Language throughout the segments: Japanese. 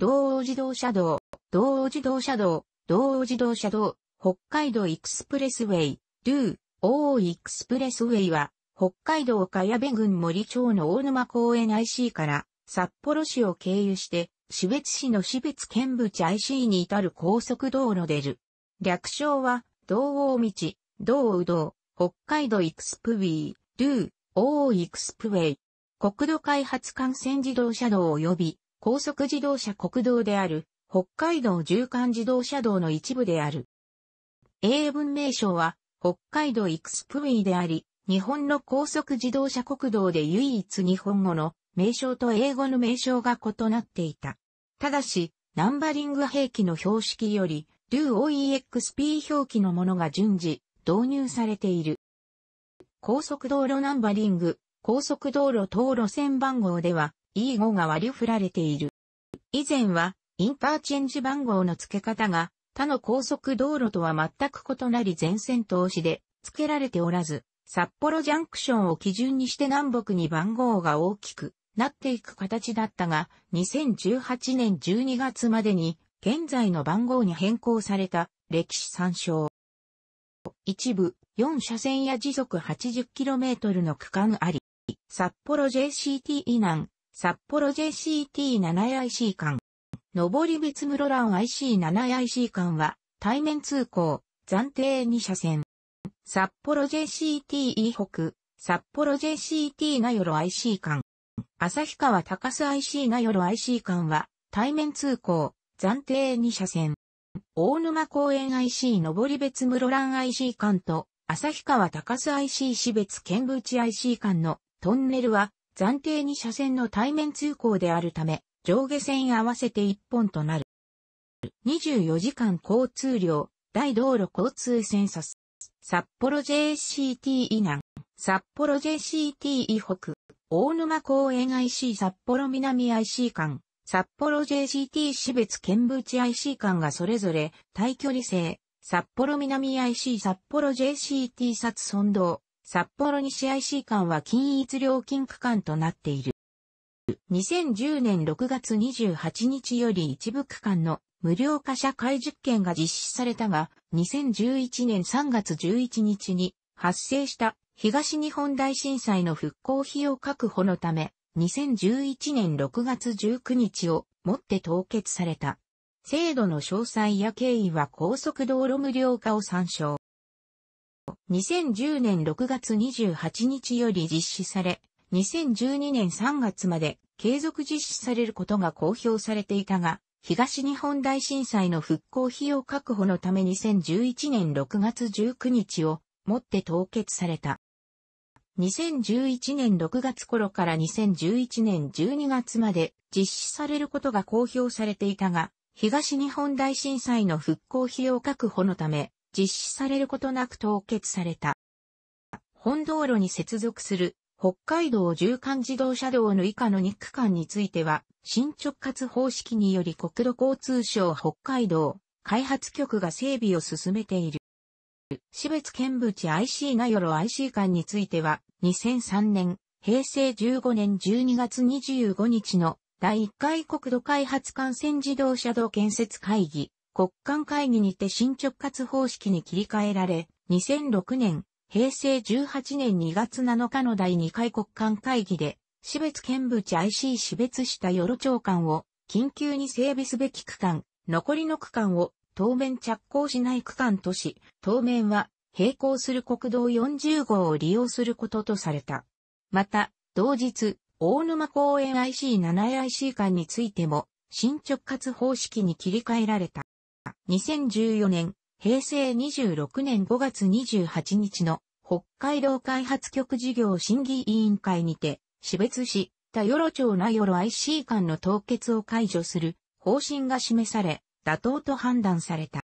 道央自動車道、道央自動車道、道央自動車道、北海道エクスプレスウェイ、ルー、大王エクスプレスウェイは、北海道茅部郡森町の大沼公園 IC から札幌市を経由して、市別市の市別県部地 IC に至る高速道路でる。略称は、道央道、道央道、北海道エクスプウィー、ルー、大王エクスプウェイ。国土開発幹線自動車道及び高速自動車国道である、北海道縦貫自動車道の一部である。英文名称は、北海道イクスプウィーであり、日本の高速自動車国道で唯一日本語の名称と英語の名称が異なっていた。ただし、ナンバリング兵器の標識より、DOEXP 表記のものが順次導入されている。高速道路ナンバリング、高速道路等路線番号では、e いが割り振られている。以前は、インターチェンジ番号の付け方が、他の高速道路とは全く異なり全線通しで付けられておらず、札幌ジャンクションを基準にして南北に番号が大きくなっていく形だったが、2018年12月までに現在の番号に変更された歴史参照。一部4車線や時速 80km の区間あり、札幌 JCT 以南、札幌 JCT7IC 間。上り別室蘭 IC7IC 間は、対面通行、暫定2車線。札幌 JCT e 北、札幌 JCT 名寄 IC 間。旭川高須 IC 名寄 IC 間は、対面通行、暫定2車線。大沼公園 IC 上り別室蘭 IC 間と、旭川高須 IC 市別県部内 IC 間のトンネルは暫定に車線の対面通行であるため、上下線合わせて1本となる。24時間交通量、大道路交通センサス。札幌 JCT 以南、札幌 JCT 以北、大沼公園 IC 札幌南 IC 間、札幌 JCT 市別県部地 IC 間がそれぞれ、対距離制、札幌南 IC 札幌 JCT 札村道、札幌西 IC 間は均一料金区間となっている。2010年6月28日より一部区間の無料化社会実験が実施されたが、2011年3月11日に発生した東日本大震災の復興費用確保のため、2011年6月19日をもって凍結された。制度の詳細や経緯は高速道路無料化を参照。2010年6月28日より実施され、2012年3月まで継続実施されることが公表されていたが、東日本大震災の復興費用確保のため2011年6月19日をもって凍結された。2011年6月頃から2011年12月まで実施されることが公表されていたが、東日本大震災の復興費用確保のため、実施されることなく凍結された。本道路に接続する北海道縦貫自動車道の以下の2区間については、新直轄方式により国土交通省北海道開発局が整備を進めている。市別見淵 IC 名寄 IC 間については、2003年、平成15年12月25日の第1回国土開発幹線自動車道建設会議、国間会議にて進捗活方式に切り替えられ、2006年、平成18年2月7日の第2回国間会議で、私別部地 IC 私別した与路長官を、緊急に整備すべき区間、残りの区間を、当面着工しない区間とし、当面は、並行する国道40号を利用することとされた。また、同日、大沼公園 IC7IC 間についても、新直轄方式に切り替えられた。2014年、平成26年5月28日の北海道開発局事業審議委員会にて、死別し、田与町名与 IC 間の凍結を解除する方針が示され、妥当と判断された。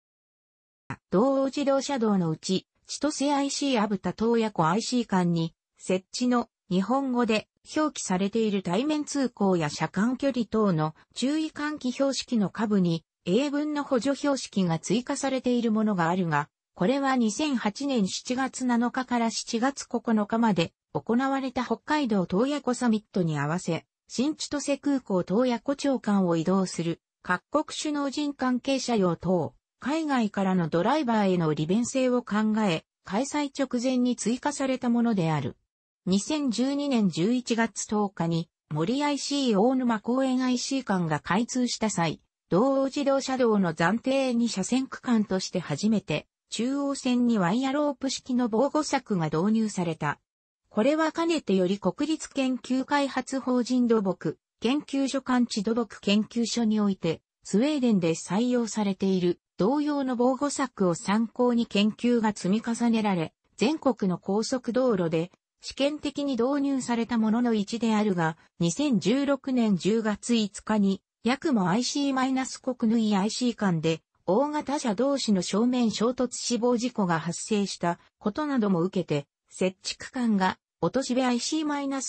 同自動車道のうち、千歳 IC アブタ東野湖 IC 間に、設置の日本語で表記されている対面通行や車間距離等の注意喚起標識の下部に、英文の補助標識が追加されているものがあるが、これは2008年7月7日から7月9日まで行われた北海道洞爺湖サミットに合わせ、新千歳空港洞爺湖長官を移動する各国首脳人関係者用等、海外からのドライバーへの利便性を考え、開催直前に追加されたものである。2012年11月10日に森 IC 大沼公園 IC 館が開通した際、同央自動車道の暫定2車線区間として初めて、中央線にワイヤロープ式の防護柵が導入された。これはかねてより国立研究開発法人土木、研究所間地土木研究所において、スウェーデンで採用されている同様の防護柵を参考に研究が積み重ねられ、全国の高速道路で試験的に導入されたものの一であるが、2016年10月5日にヤクモ IC- 国縫い IC 間で、大型車同士の正面衝突死亡事故が発生したことなども受けて、設置区間が、落とし部 IC- 国縫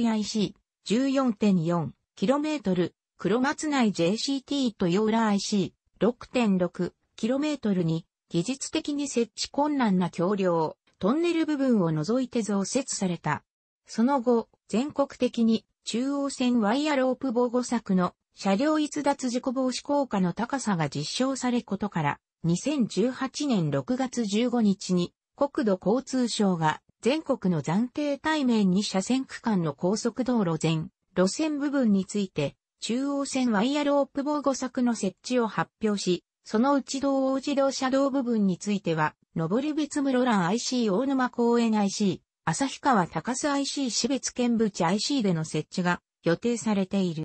い IC、14.4km、黒松内 JCT とヨーラ IC、6.6km に、技術的に設置困難な橋梁、トンネル部分を除いて増設された。その後、全国的に中央線ワイヤロープ防護柵の車両逸脱事故防止効果の高さが実証されことから、2018年6月15日に国土交通省が全国の暫定対面2車線区間の高速道路全路線部分について中央線ワイヤロープ防護柵の設置を発表し、そのうち道央自動車道部分については、登別室蘭 IC 大沼公園 IC、旭川高須 IC 市別県部地 IC での設置が予定されている。